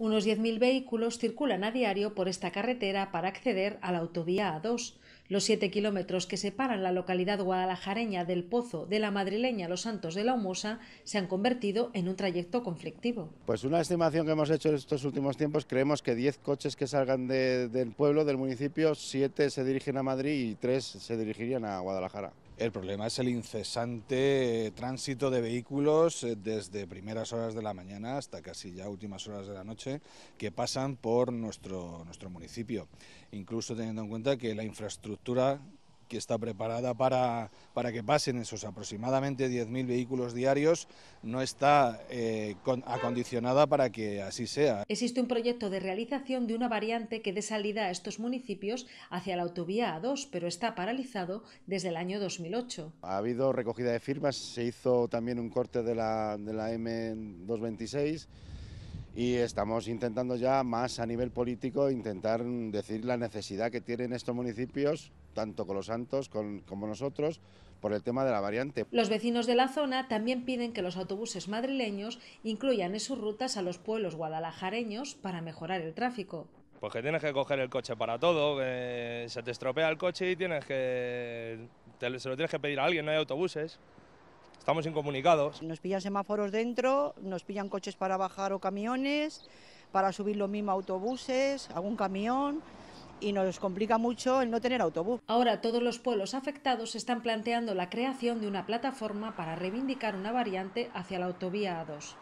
Unos 10.000 vehículos circulan a diario por esta carretera para acceder a la autovía A2, los 7 kilómetros que separan la localidad guadalajareña del Pozo de la madrileña Los Santos de la Humosa se han convertido en un trayecto conflictivo. Pues una estimación que hemos hecho en estos últimos tiempos, creemos que 10 coches que salgan del pueblo, del municipio, 7 se dirigen a Madrid y 3 se dirigirían a Guadalajara. El problema es el incesante eh, tránsito de vehículos eh, desde primeras horas de la mañana hasta casi ya últimas horas de la noche que pasan por nuestro, nuestro municipio, incluso teniendo en cuenta que la infraestructura que está preparada para, que pasen esos aproximadamente 10.000 vehículos diarios, no está eh, acondicionada para que así sea. Existe un proyecto de realización de una variante que dé salida a estos municipios hacia la autovía A2, pero está paralizado desde el año 2008. Ha habido recogida de firmas, se hizo también un corte de la, de la M226 y estamos intentando ya más a nivel político intentar decir la necesidad que tienen estos municipios, tanto con los santos como nosotros, por el tema de la variante. Los vecinos de la zona también piden que los autobuses madrileños incluyan en sus rutas a los pueblos guadalajareños para mejorar el tráfico. Pues que tienes que coger el coche para todo, se te estropea el coche y tienes que. se lo tienes que pedir a alguien, no hay autobuses estamos incomunicados. Nos pillan semáforos dentro, nos pillan coches para bajar o camiones, para subir lo mismo autobuses, algún camión y nos complica mucho el no tener autobús. Ahora todos los pueblos afectados están planteando la creación de una plataforma para reivindicar una variante hacia la autovía A2.